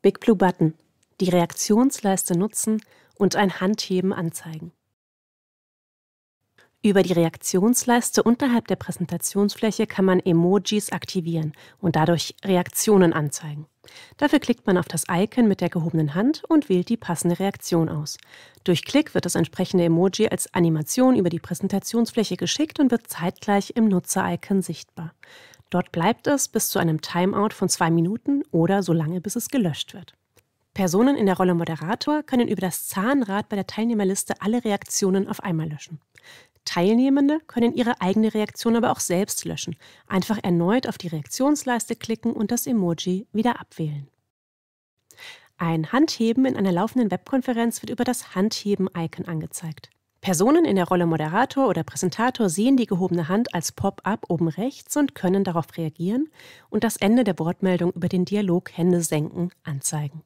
Big Blue Button, die Reaktionsleiste nutzen und ein Handheben anzeigen. Über die Reaktionsleiste unterhalb der Präsentationsfläche kann man Emojis aktivieren und dadurch Reaktionen anzeigen. Dafür klickt man auf das Icon mit der gehobenen Hand und wählt die passende Reaktion aus. Durch Klick wird das entsprechende Emoji als Animation über die Präsentationsfläche geschickt und wird zeitgleich im Nutzer-Icon sichtbar. Dort bleibt es bis zu einem Timeout von zwei Minuten oder so lange, bis es gelöscht wird. Personen in der Rolle Moderator können über das Zahnrad bei der Teilnehmerliste alle Reaktionen auf einmal löschen. Teilnehmende können ihre eigene Reaktion aber auch selbst löschen. Einfach erneut auf die Reaktionsleiste klicken und das Emoji wieder abwählen. Ein Handheben in einer laufenden Webkonferenz wird über das Handheben-Icon angezeigt. Personen in der Rolle Moderator oder Präsentator sehen die gehobene Hand als Pop-up oben rechts und können darauf reagieren und das Ende der Wortmeldung über den Dialog Hände senken anzeigen.